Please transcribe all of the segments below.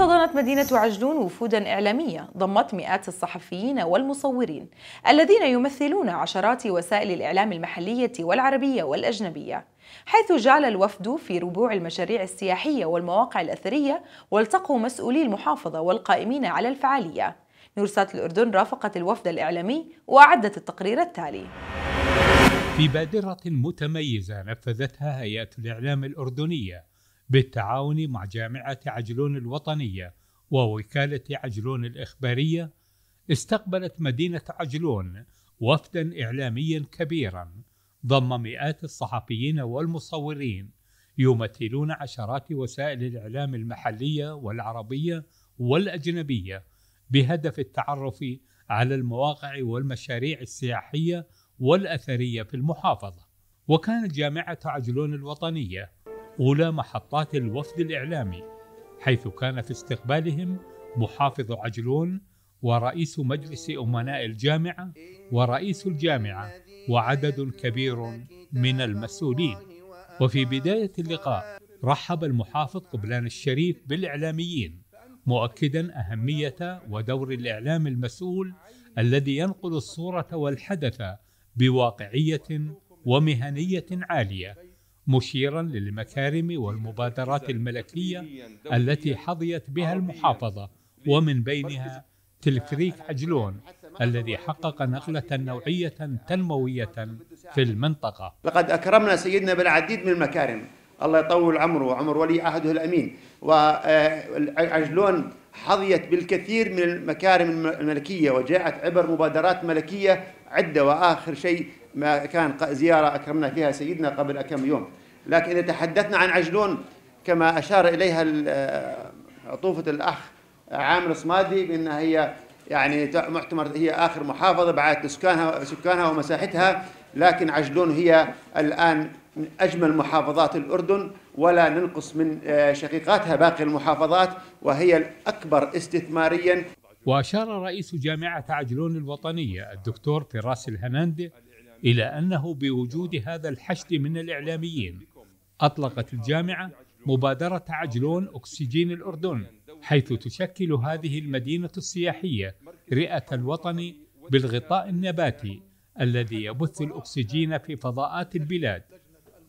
احتضنت مدينة عجلون وفودا إعلامية ضمت مئات الصحفيين والمصورين الذين يمثلون عشرات وسائل الإعلام المحلية والعربية والأجنبية حيث جعل الوفد في ربوع المشاريع السياحية والمواقع الأثرية والتقوا مسؤولي المحافظة والقائمين على الفعالية نورسات الأردن رافقت الوفد الإعلامي وأعدت التقرير التالي في بادرة متميزة نفذتها هيئة الإعلام الأردنية بالتعاون مع جامعة عجلون الوطنية ووكالة عجلون الإخبارية استقبلت مدينة عجلون وفدا إعلاميا كبيرا ضم مئات الصحفيين والمصورين يمثلون عشرات وسائل الإعلام المحلية والعربية والأجنبية بهدف التعرف على المواقع والمشاريع السياحية والأثرية في المحافظة وكانت جامعة عجلون الوطنية أولى محطات الوفد الإعلامي حيث كان في استقبالهم محافظ عجلون ورئيس مجلس أمناء الجامعة ورئيس الجامعة وعدد كبير من المسؤولين وفي بداية اللقاء رحب المحافظ قبلان الشريف بالإعلاميين مؤكدا أهمية ودور الإعلام المسؤول الذي ينقل الصورة والحدث بواقعية ومهنية عالية مشيرا للمكارم والمبادرات الملكية التي حظيت بها المحافظة ومن بينها تلفريك عجلون الذي حقق نقلة نوعية تنموية في المنطقة لقد أكرمنا سيدنا بالعديد من المكارم الله يطول عمره وعمر ولي عهده الأمين وعجلون آه، حظيت بالكثير من المكارم الملكية وجاءت عبر مبادرات ملكية عدة وآخر شيء ما كان زيارة أكرمنا فيها سيدنا قبل كم يوم لكن إذا تحدثنا عن عجلون كما أشار إليها آه، عطوفة الأخ عامر صمادي بأنها هي يعني معتمر هي آخر محافظة بعد سكانها سكانها ومساحتها لكن عجلون هي الآن من أجمل محافظات الأردن ولا ننقص من آه، شقيقاتها باقي المحافظات وهي الأكبر استثماريا وأشار رئيس جامعة عجلون الوطنية الدكتور فراس الهنندي إلى أنه بوجود هذا الحشد من الإعلاميين أطلقت الجامعة مبادرة عجلون أكسجين الأردن حيث تشكل هذه المدينة السياحية رئة الوطن بالغطاء النباتي الذي يبث الأكسجين في فضاءات البلاد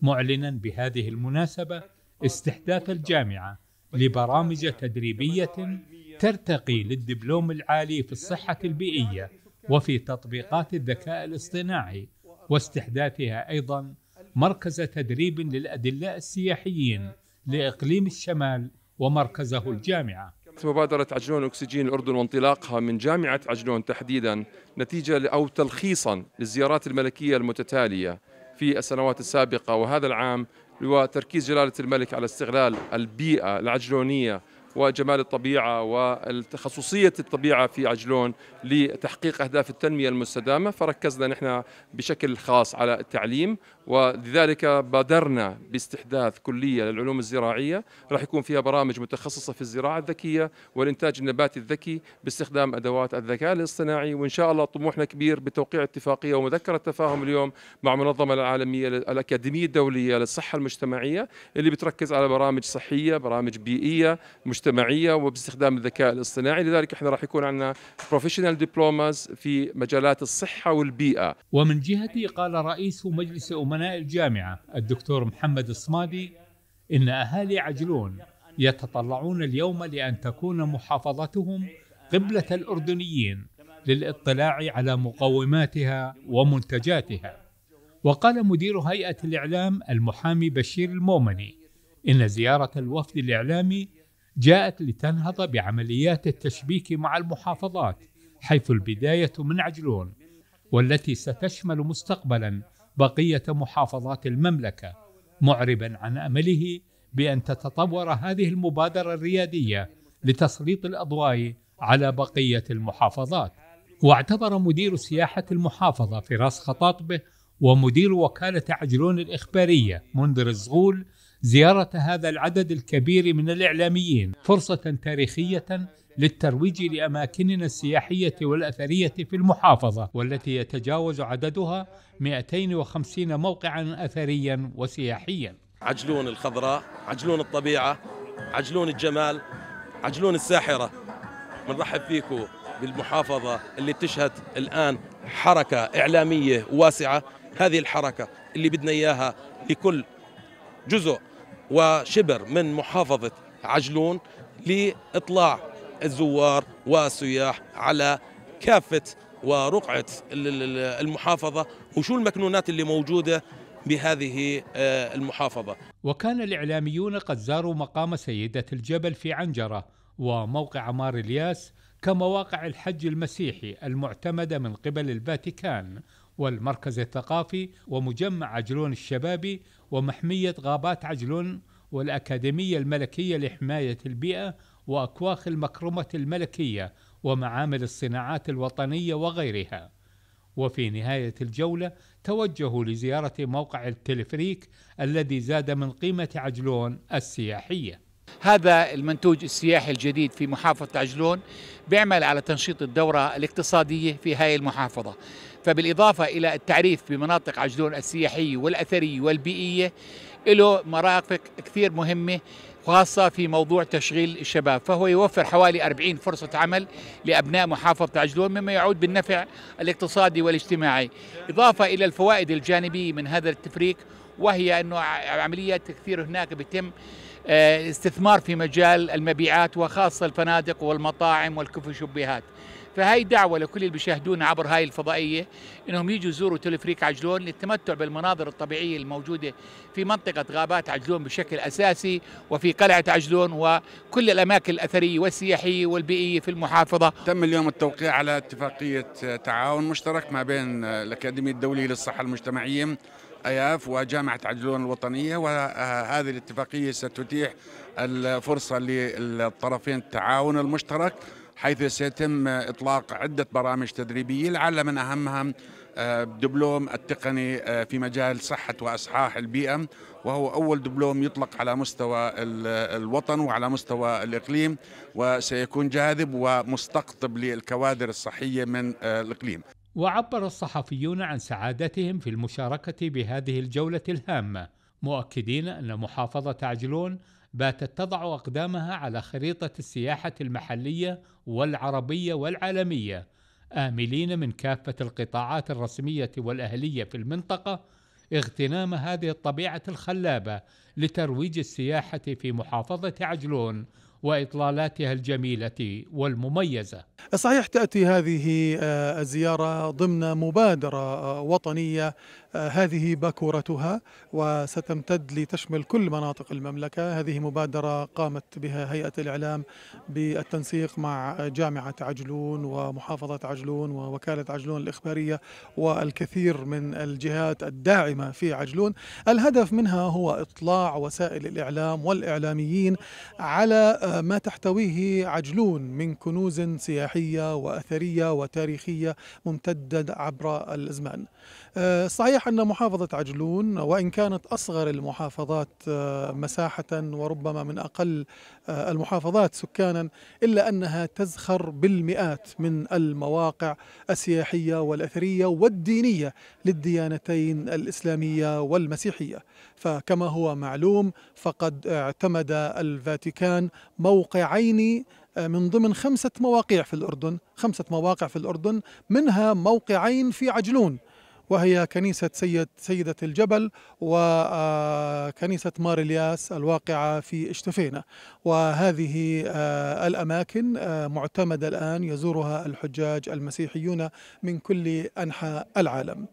معلنا بهذه المناسبة استحداث الجامعة لبرامج تدريبية ترتقي للدبلوم العالي في الصحة البيئية وفي تطبيقات الذكاء الاصطناعي واستحداثها أيضا مركز تدريب للأدلاء السياحيين لإقليم الشمال ومركزه الجامعة مبادرة عجلون أكسجين الأردن وانطلاقها من جامعة عجلون تحديدا نتيجة أو تلخيصا للزيارات الملكية المتتالية في السنوات السابقة وهذا العام وتركيز جلالة الملك على استغلال البيئة العجلونية وجمال الطبيعة وخصوصية الطبيعة في عجلون لتحقيق أهداف التنمية المستدامة فركزنا نحن بشكل خاص على التعليم ولذلك بادرنا باستحداث كلية للعلوم الزراعية راح يكون فيها برامج متخصصة في الزراعة الذكية والإنتاج النباتي الذكي باستخدام أدوات الذكاء الاصطناعي وإن شاء الله طموحنا كبير بتوقيع اتفاقية ومذكرة تفاهم اليوم مع منظمة العالمية الأكاديمية الدولية للصحة المجتمعية اللي بتركز على برامج صحية برامج بيئية مجتمعيه وباستخدام الذكاء الاصطناعي لذلك احنا راح يكون عندنا بروفيشنال دبلوماز في مجالات الصحه والبيئه ومن جهتي قال رئيس مجلس امناء الجامعه الدكتور محمد الصمادي ان اهالي عجلون يتطلعون اليوم لان تكون محافظتهم قبله الاردنيين للاطلاع على مقوماتها ومنتجاتها وقال مدير هيئه الاعلام المحامي بشير المومني ان زياره الوفد الاعلامي جاءت لتنهض بعمليات التشبيك مع المحافظات حيث البداية من عجلون والتي ستشمل مستقبلا بقية محافظات المملكة معربا عن أمله بأن تتطور هذه المبادرة الريادية لتسليط الأضواء على بقية المحافظات واعتبر مدير سياحة المحافظة فراس خطاطبه ومدير وكالة عجلون الإخبارية منذر الزغول زيارة هذا العدد الكبير من الإعلاميين فرصة تاريخية للترويج لأماكننا السياحية والأثرية في المحافظة والتي يتجاوز عددها 250 موقعا أثريا وسياحيا عجلون الخضراء عجلون الطبيعة عجلون الجمال عجلون الساحرة بنرحب فيكم بالمحافظة اللي بتشهد الآن حركة إعلامية واسعة هذه الحركة اللي بدنا إياها لكل جزء وشبر من محافظة عجلون لإطلاع الزوار والسياح على كافة ورقعة المحافظة وشو المكنونات اللي موجودة بهذه آه، المحافظة وكان الإعلاميون قد زاروا مقام سيدة الجبل في عنجرة وموقع مار الياس كمواقع الحج المسيحي المعتمدة من قبل الفاتيكان والمركز الثقافي ومجمع عجلون الشبابي ومحمية غابات عجلون والأكاديمية الملكية لحماية البيئة وأكواخ المكرمة الملكية ومعامل الصناعات الوطنية وغيرها وفي نهاية الجولة توجهوا لزيارة موقع التلفريك الذي زاد من قيمة عجلون السياحية هذا المنتوج السياحي الجديد في محافظة عجلون بيعمل على تنشيط الدورة الاقتصادية في هذه المحافظة فبالإضافة إلى التعريف بمناطق عجلون السياحية والأثرية والبيئية له مرافق كثير مهمة خاصة في موضوع تشغيل الشباب فهو يوفر حوالي 40 فرصة عمل لأبناء محافظة عجلون مما يعود بالنفع الاقتصادي والاجتماعي إضافة إلى الفوائد الجانبية من هذا التفريق وهي أنه عمليات كثير هناك بتم آه، استثمار في مجال المبيعات وخاصة الفنادق والمطاعم والكوفي شوبيهات فهي دعوة لكل اللي بيشاهدونا عبر هاي الفضائية انهم يجوا يزوروا تلفريك عجلون للتمتع بالمناظر الطبيعية الموجودة في منطقة غابات عجلون بشكل اساسي وفي قلعة عجلون وكل الاماكن الاثرية والسياحية والبيئية في المحافظة. تم اليوم التوقيع على اتفاقية تعاون مشترك ما بين الاكاديمية الدولية للصحة المجتمعية اياف وجامعه عجلون الوطنيه وهذه الاتفاقيه ستتيح الفرصه للطرفين التعاون المشترك حيث سيتم إطلاق عدة برامج تدريبية لعل من أهمها آه، دبلوم التقني آه، في مجال صحة وإصحاح البيئة وهو أول دبلوم يطلق على مستوى الوطن وعلى مستوى الإقليم وسيكون جاذب ومستقطب للكوادر الصحية من آه، الإقليم وعبر الصحفيون عن سعادتهم في المشاركة بهذه الجولة الهامة مؤكدين أن محافظة عجلون باتت تضع أقدامها على خريطة السياحة المحلية والعربية والعالمية آملين من كافة القطاعات الرسمية والأهلية في المنطقة اغتنام هذه الطبيعة الخلابة لترويج السياحة في محافظة عجلون واطلالاتها الجميله والمميزه. صحيح تاتي هذه آه، الزياره ضمن مبادره آه، وطنيه آه، هذه باكورتها وستمتد لتشمل كل مناطق المملكه، هذه مبادره قامت بها هيئه الاعلام بالتنسيق مع جامعه عجلون ومحافظه عجلون ووكاله عجلون الاخباريه والكثير من الجهات الداعمه في عجلون، الهدف منها هو اطلاع وسائل الاعلام والاعلاميين على ما تحتويه عجلون من كنوز سياحية وأثرية وتاريخية ممتدة عبر الأزمان آه، صحيح أن محافظة عجلون وإن كانت أصغر المحافظات آه، مساحة وربما من أقل آه، المحافظات سكانا إلا أنها تزخر بالمئات من المواقع السياحية والأثرية والدينية للديانتين الإسلامية والمسيحية فكما هو معلوم فقد اعتمد الفاتيكان موقعين آه، من ضمن خمسة مواقع في الأردن خمسة مواقع في الأردن منها موقعين في عجلون وهي كنيسة سيد سيدة الجبل وكنيسة آه، مار الياس الواقعة في اشتفينة وهذه آه، الأماكن معتمدة الآن يزورها الحجاج المسيحيون من كل أنحاء العالم